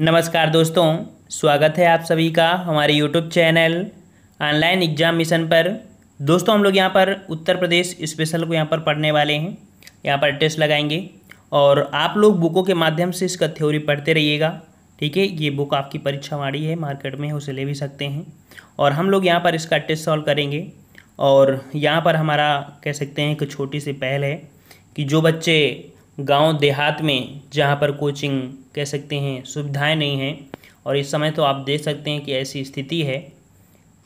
नमस्कार दोस्तों स्वागत है आप सभी का हमारे YouTube channel online exam mission पर दोस्तों हम लोग यहाँ पर उत्तर प्रदेश स्पेशल को यहाँ पर पढ़ने वाले हैं यहाँ पर टेस्ट लगाएंगे और आप लोग बुकों के माध्यम से इसका थ्योरी पढ़ते रहिएगा ठीक है ये बुक आपकी परीक्षा वाड़ी है मार्केट में उसे ले भी सकते हैं और हम लोग यहाँ पर इसका टेस्ट सॉल्व करेंगे और यहाँ पर हमारा कह सकते हैं एक छोटी सी पहल है कि जो बच्चे गाँव देहात में जहाँ पर कोचिंग कह सकते हैं सुविधाएं नहीं हैं और इस समय तो आप देख सकते हैं कि ऐसी स्थिति है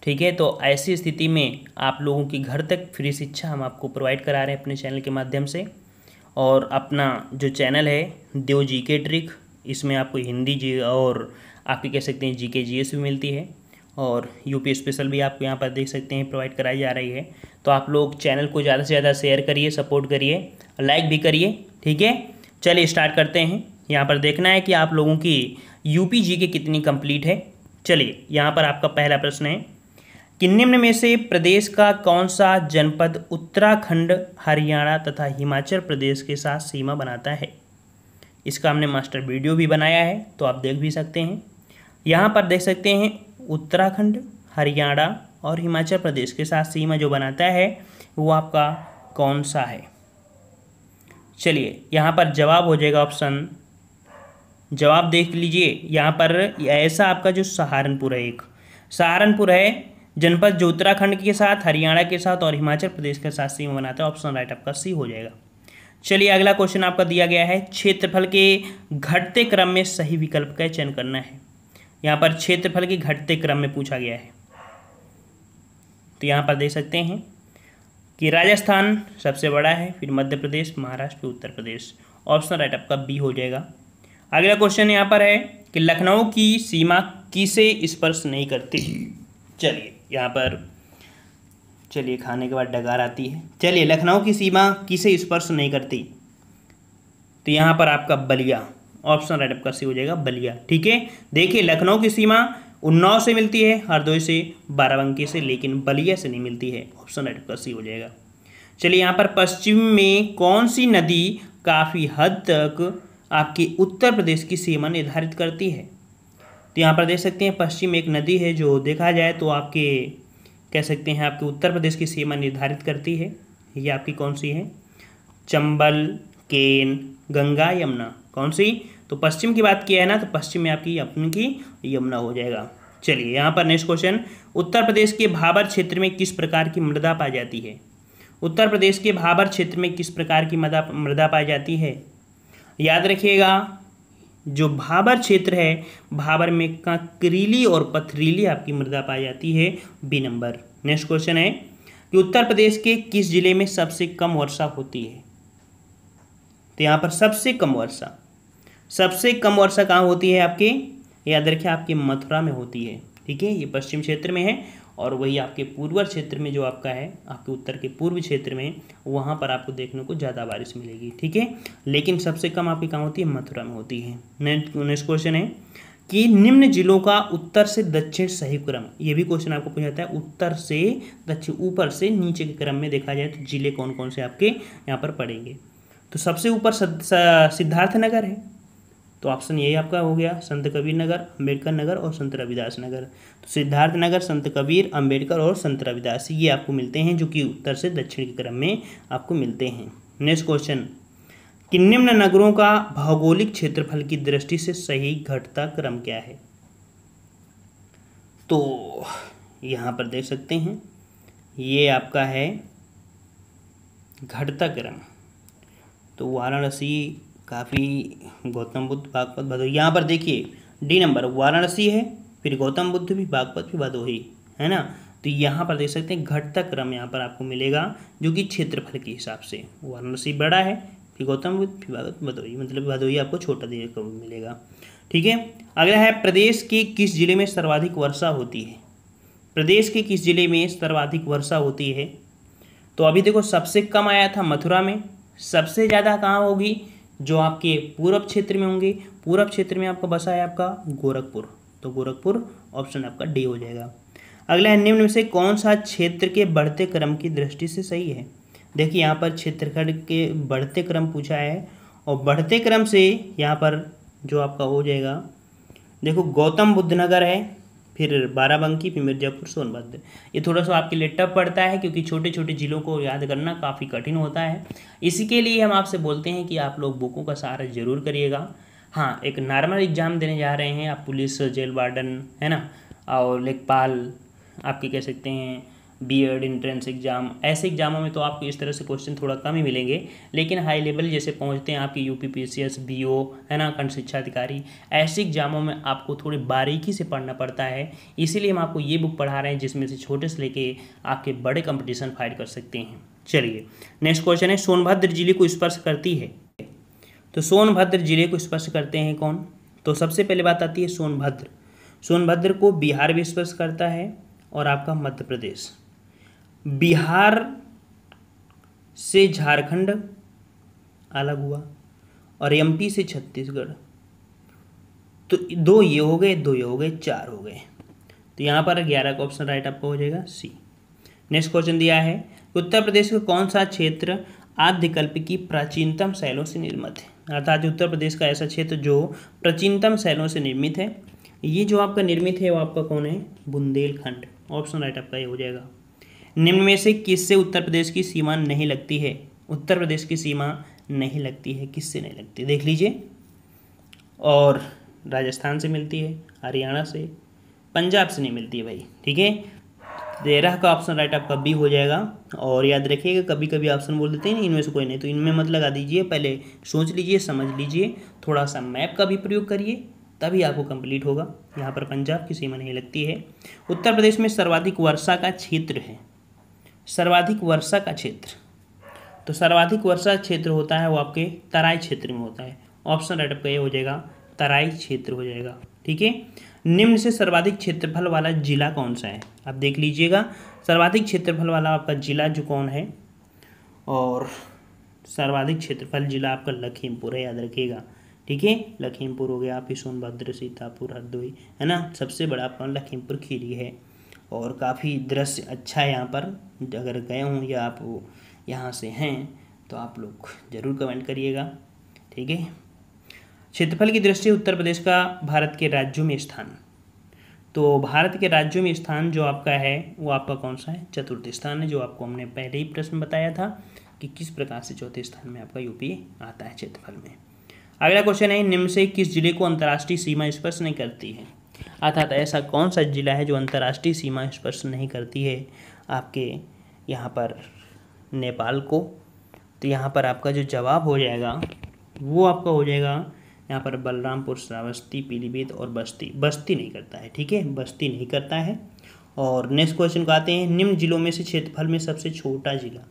ठीक है तो ऐसी स्थिति में आप लोगों की घर तक फ्री शिक्षा हम आपको प्रोवाइड करा रहे हैं अपने चैनल के माध्यम से और अपना जो चैनल है देव जी के ट्रिक इसमें आपको हिंदी जी और आपके कह सकते हैं जी के जी भी मिलती है और यूपी स्पेशल भी आपको यहाँ पर देख सकते हैं प्रोवाइड कराई जा रही है तो आप लोग चैनल को ज़्यादा से ज़्यादा शेयर करिए सपोर्ट करिए लाइक भी करिए ठीक है चलिए स्टार्ट करते हैं यहाँ पर देखना है कि आप लोगों की यूपी जी के कितनी कंप्लीट है चलिए यहाँ पर आपका पहला प्रश्न है कि निम्न में से प्रदेश का कौन सा जनपद उत्तराखंड हरियाणा तथा हिमाचल प्रदेश के साथ सीमा बनाता है इसका हमने मास्टर वीडियो भी बनाया है तो आप देख भी सकते हैं यहाँ पर देख सकते हैं उत्तराखंड हरियाणा और हिमाचल प्रदेश के साथ सीमा जो बनाता है वो आपका कौन सा है चलिए यहाँ पर जवाब हो जाएगा ऑप्शन जवाब देख लीजिए यहाँ पर ऐसा आपका जो सहारनपुर है एक सहारनपुर है जनपद जो उत्तराखंड के साथ हरियाणा के साथ और हिमाचल प्रदेश के साथ सीमा बनाता है ऑप्शन राइट आपका सी हो जाएगा चलिए अगला क्वेश्चन आपका दिया गया है क्षेत्रफल के घटते क्रम में सही विकल्प का चयन करना है यहाँ पर क्षेत्रफल के घटते क्रम में पूछा गया है तो यहाँ पर देख सकते हैं कि राजस्थान सबसे बड़ा है फिर मध्य प्रदेश महाराष्ट्र उत्तर प्रदेश ऑप्शन राइट आपका बी हो जाएगा अगला क्वेश्चन यहाँ पर है कि लखनऊ की सीमा किसे स्पर्श नहीं करती चलिए यहाँ पर चलिए खाने के बाद डगार आती है चलिए लखनऊ की सीमा किसे स्पर्श नहीं करती तो यहाँ पर आपका बलिया ऑप्शन राइट आपका सी हो जाएगा बलिया ठीक है देखिए लखनऊ की सीमा उन्नाव से मिलती है हरदोई से बाराबंकी से लेकिन बलिया से नहीं मिलती है ऑप्शन राइट आपका सी हो जाएगा चलिए यहाँ पर पश्चिम में कौन सी नदी काफ़ी हद तक आपकी उत्तर प्रदेश की सीमा निर्धारित करती है तो यहाँ पर देख सकते हैं पश्चिम एक नदी है जो देखा जाए तो आपके कह सकते हैं आपके उत्तर प्रदेश की सीमा निर्धारित करती है ये आपकी कौन सी है चंबल केन गंगा यमुना कौन सी तो पश्चिम की बात किया है ना तो पश्चिम में आपकी अपन की यमुना हो जाएगा चलिए यहाँ पर नेक्स्ट क्वेश्चन उत्तर प्रदेश के भाबर क्षेत्र में किस प्रकार की मृदा पाई जाती है उत्तर प्रदेश के भाबर क्षेत्र में किस प्रकार की मृदा मृदा पाई जाती है याद रखिएगा जो भाबर क्षेत्र है भाबर में कंक्रीली और पथरीली आपकी मृदा पाई जाती है बी नंबर नेक्स्ट क्वेश्चन है कि उत्तर प्रदेश के किस जिले में सबसे कम वर्षा होती है तो यहाँ पर सबसे कम वर्षा सबसे कम वर्षा कहाँ होती है आपके याद रखिए आपके मथुरा में होती है ठीक है ये पश्चिम क्षेत्र में है और वही आपके पूर्वर क्षेत्र में जो आपका है आपके उत्तर के पूर्व क्षेत्र में वहाँ पर आपको देखने को ज़्यादा बारिश मिलेगी ठीक है लेकिन सबसे कम आपकी कहाँ होती है मथुरा में होती है नेक्स्ट क्वेश्चन है कि निम्न जिलों का उत्तर से दक्षिण सही क्रम ये भी क्वेश्चन आपको पूछा जाता है उत्तर से दक्षिण ऊपर से नीचे के क्रम में देखा जाए तो जिले कौन कौन से आपके यहाँ पर पड़ेंगे तो सबसे ऊपर सिद्धार्थनगर है तो ऑप्शन यही आपका हो गया संत कबीर नगर अम्बेडकर नगर और संत रविदास नगर तो सिद्धार्थ नगर संत कबीर अम्बेडकर और संत रविदास ये आपको मिलते हैं जो कि उत्तर से दक्षिण के क्रम में आपको मिलते हैं नेक्स्ट क्वेश्चन कि निम्न नगरों का भौगोलिक क्षेत्रफल की दृष्टि से सही घटता क्रम क्या है तो यहाँ पर देख सकते हैं ये आपका है घटता क्रम तो वाराणसी काफ़ी गौतम बुद्ध भागवत भदोही यहाँ पर देखिए डी नंबर वाराणसी है फिर गौतम बुद्ध भी भागवत भी भदोही है ना तो यहाँ पर देख सकते हैं घटता क्रम यहाँ पर आपको मिलेगा जो कि क्षेत्रफल के हिसाब से वाराणसी बड़ा है फिर गौतम बुद्ध फिर भागवत भदोही मतलब भदोही आपको छोटा को मिलेगा ठीक है अगला है प्रदेश के किस जिले में सर्वाधिक वर्षा होती है प्रदेश के किस जिले में सर्वाधिक वर्षा होती है तो अभी देखो सबसे कम आया था मथुरा में सबसे ज़्यादा कहाँ होगी जो आपके पूरब क्षेत्र में होंगे पूरब क्षेत्र में आपका बसा है आपका गोरखपुर तो गोरखपुर ऑप्शन आपका डी हो जाएगा अगला निम्न में से कौन सा क्षेत्र के बढ़ते क्रम की दृष्टि से सही है देखिए यहाँ पर क्षेत्रखंड के बढ़ते क्रम पूछा है और बढ़ते क्रम से यहाँ पर जो आपका हो जाएगा देखो गौतम बुद्ध नगर है फिर बाराबंकी फिर मिर्ज़ापुर सोनभद्र ये थोड़ा सा आपके लिए टफ पड़ता है क्योंकि छोटे छोटे ज़िलों को याद करना काफ़ी कठिन होता है इसी के लिए हम आपसे बोलते हैं कि आप लोग बुकों का सहारा ज़रूर करिएगा हाँ एक नॉर्मल एग्ज़ाम देने जा रहे हैं आप पुलिस जेल वार्डन है ना और लेखपाल आपके कह सकते हैं बीएड इंट्रेंस एग्जाम ऐसे एग्जामों में तो आपको इस तरह से क्वेश्चन थोड़ा कम ही मिलेंगे लेकिन हाई लेवल जैसे पहुंचते हैं आपके U P P C S B O है ना खंड शिक्षा अधिकारी ऐसे एग्जामों में आपको थोड़ी बारीकी से पढ़ना पड़ता है इसीलिए हम आपको ये बुक पढ़ा रहे हैं जिसमें से छोटे से लेके आपके बड़े कंपटीशन फाइट कर सकते हैं चलिए नेक्स्ट क्वेश्चन है सोनभद्र जिले को स्पर्श करती है तो सोनभद्र जिले को स्पर्श करते हैं कौन तो सबसे पहले बात आती है सोनभद्र सोनभद्र को बिहार भी स्पर्श करता है और आपका मध्य प्रदेश बिहार से झारखंड अलग हुआ और एमपी से छत्तीसगढ़ तो दो ये हो गए दो ये हो गए चार हो गए तो यहाँ पर ग्यारह का ऑप्शन राइट आपका हो जाएगा सी नेक्स्ट क्वेश्चन दिया है उत्तर प्रदेश का कौन सा क्षेत्र आद्यकल्प की प्राचीनतम शैलों से निर्मित है अर्थात उत्तर प्रदेश का ऐसा क्षेत्र जो प्राचीनतम शैलों से निर्मित है ये जो आपका निर्मित है वो आपका कौन है बुंदेलखंड ऑप्शन राइट आपका ये हो जाएगा निम्न में से किससे उत्तर प्रदेश की सीमा नहीं लगती है उत्तर प्रदेश की सीमा नहीं लगती है किससे नहीं लगती देख लीजिए और राजस्थान से मिलती है हरियाणा से पंजाब से नहीं मिलती है भाई ठीक है तेरह तो का ऑप्शन राइट आपका बी हो जाएगा और याद रखिएगा कभी कभी ऑप्शन बोल देते हैं ना इनमें से कोई नहीं तो इनमें मत लगा दीजिए पहले सोच लीजिए समझ लीजिए थोड़ा सा मैप का भी प्रयोग करिए तभी आपको कंप्लीट होगा यहाँ पर पंजाब की सीमा नहीं लगती है उत्तर प्रदेश में सर्वाधिक वर्षा का क्षेत्र है सर्वाधिक वर्षा का क्षेत्र तो सर्वाधिक वर्षा क्षेत्र होता है वो आपके तराई क्षेत्र में होता है ऑप्शन राइट आपका ये हो जाएगा तराई क्षेत्र हो जाएगा ठीक है निम्न से सर्वाधिक क्षेत्रफल वाला जिला कौन सा है आप देख लीजिएगा सर्वाधिक क्षेत्रफल वाला आपका जिला जो कौन है और सर्वाधिक क्षेत्रफल जिला आपका लखीमपुर है याद रखिएगा ठीक है लखीमपुर हो गया आप ही सोनभद्र सीतापुर हरदोई है ना सबसे बड़ा आपका लखीमपुर खीरी है और काफ़ी दृश्य अच्छा है यहाँ पर अगर गए हों या आप यहाँ से हैं तो आप लोग ज़रूर कमेंट करिएगा ठीक है क्षेत्रफल की दृष्टि उत्तर प्रदेश का भारत के राज्यों में स्थान तो भारत के राज्यों में स्थान जो आपका है वो आपका कौन सा है चतुर्थ स्थान है जो आपको हमने पहले ही प्रश्न बताया था कि किस प्रकार से चौथे स्थान में आपका यूपी आता है क्षेत्रफल में अगला क्वेश्चन है निम्न से किस जिले को अंतर्राष्ट्रीय सीमा स्पर्श नहीं करती है अर्थात ऐसा कौन सा ज़िला है जो अंतर्राष्ट्रीय सीमा स्पर्श नहीं करती है आपके यहाँ पर नेपाल को तो यहाँ पर आपका जो जवाब हो जाएगा वो आपका हो जाएगा यहाँ पर बलरामपुर श्रावस्ती पीलीभीत और बस्ती बस्ती नहीं करता है ठीक है बस्ती नहीं करता है और नेक्स्ट क्वेश्चन को आते हैं निम्न जिलों में से क्षेत्रफल में सबसे छोटा ज़िला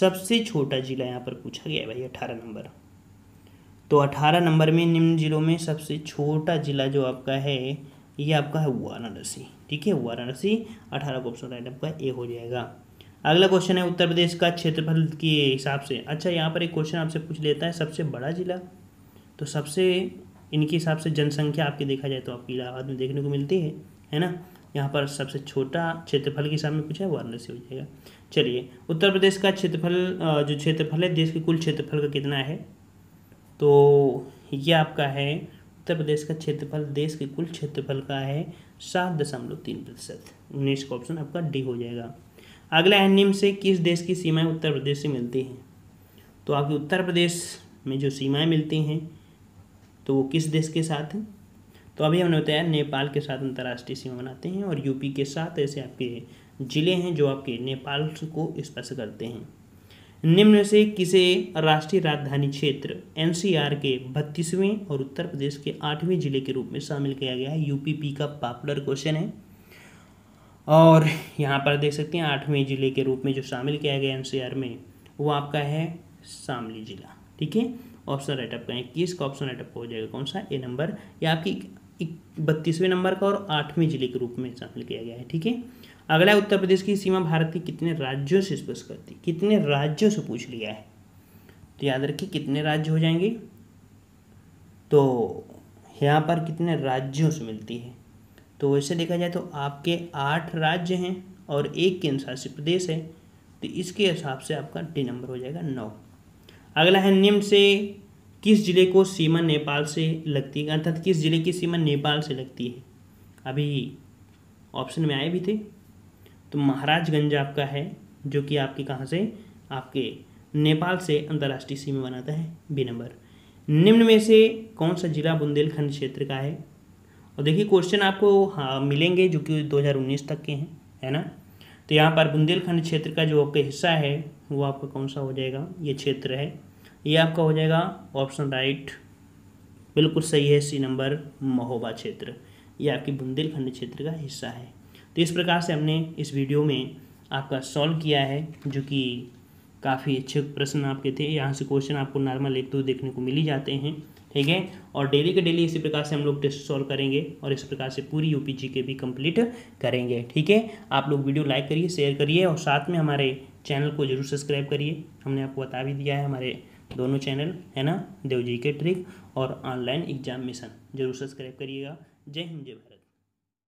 सबसे छोटा ज़िला यहाँ पर पूछा गया है भाई अठारह नंबर तो अठारह नंबर में निम्न जिलों में सबसे छोटा ज़िला जो आपका है ये आपका है वाराणसी ठीक है वाराणसी अठारह का ऑप्शन राइट आपका ए हो जाएगा अगला क्वेश्चन है उत्तर प्रदेश का क्षेत्रफल के हिसाब से अच्छा यहाँ पर एक क्वेश्चन आपसे पूछ लेता है सबसे बड़ा जिला तो सबसे इनके हिसाब से जनसंख्या आपकी देखा जाए तो आपकी इलाहाबाद में देखने को मिलती है है ना यहाँ पर सबसे छोटा क्षेत्रफल के हिसाब में पूछा है वाराणसी हो जाएगा चलिए उत्तर प्रदेश का क्षेत्रफल जो क्षेत्रफल है देश के कुल क्षेत्रफल का कितना है तो ये आपका है उत्तर प्रदेश का क्षेत्रफल देश के कुल क्षेत्रफल का है सात दशमलव तीन प्रतिशत उन्नीस का ऑप्शन आपका डी हो जाएगा अगला है निम्न से किस देश की सीमाएं उत्तर प्रदेश से मिलती हैं तो आपके उत्तर प्रदेश में जो सीमाएं मिलती हैं तो वो किस देश के साथ हैं तो अभी हमने बताया नेपाल के साथ अंतर्राष्ट्रीय सीमा बनाते हैं और यूपी के साथ ऐसे आपके ज़िले हैं जो आपके नेपाल को स्पर्श करते हैं निम्न से किसे राष्ट्रीय राजधानी क्षेत्र एनसीआर के बत्तीसवें और उत्तर प्रदेश के आठवें जिले के रूप में शामिल किया गया है यूपीपी का पॉपुलर क्वेश्चन है और यहाँ पर देख सकते हैं आठवें जिले के रूप में जो शामिल किया गया एनसीआर में वो आपका है शामली जिला ठीक है ऑप्शन राइटअप का है किस का ऑप्शन राइटअप हो जाएगा कौन सा ए नंबर या आपकी बत्तीसवें नंबर का और आठवें जिले के रूप में शामिल किया गया है ठीक है अगला उत्तर प्रदेश की सीमा भारत के कितने राज्यों से स्पर्श करती है कितने राज्यों से पूछ लिया है तो याद रखिए कितने राज्य हो जाएंगे तो यहाँ पर कितने राज्यों से मिलती है तो वैसे देखा जाए तो आपके आठ राज्य हैं और एक केंद्र शासित प्रदेश है तो इसके हिसाब से आपका डी नंबर हो जाएगा नौ अगला है निम्न से किस जिले को सीमा नेपाल से लगती है अर्थात किस जिले की सीमा नेपाल से लगती है अभी ऑप्शन में आए भी थे तो महाराजगंज आपका है जो कि आपके कहाँ से आपके नेपाल से अंतर्राष्ट्रीय सीमा बनाता है बी नंबर निम्न में से कौन सा जिला बुंदेलखंड क्षेत्र का है और देखिए क्वेश्चन आपको हाँ मिलेंगे जो कि 2019 तक के हैं है ना तो यहाँ पर बुंदेलखंड क्षेत्र का जो आपका हिस्सा है वो आपका कौन सा हो जाएगा ये क्षेत्र है ये आपका हो जाएगा ऑप्शन राइट बिल्कुल सही है सी नंबर महोबा क्षेत्र ये आपकी बुंदेलखंड क्षेत्र का हिस्सा है तो इस प्रकार से हमने इस वीडियो में आपका सॉल्व किया है जो कि काफ़ी अच्छे प्रश्न आपके थे यहाँ से क्वेश्चन आपको नॉर्मल एक दो देखने को मिल ही जाते हैं ठीक है और डेली के डेली इसी प्रकार से हम लोग टेस्ट सॉल्व करेंगे और इस प्रकार से पूरी यूपीजी के भी कंप्लीट करेंगे ठीक है आप लोग वीडियो लाइक करिए शेयर करिए और साथ में हमारे चैनल को जरूर सब्सक्राइब करिए हमने आपको बता भी दिया है हमारे दोनों चैनल है ना देव जी के ट्रिक और ऑनलाइन एग्जाम मिशन जरूर सब्सक्राइब करिएगा जय हिंद जय भारत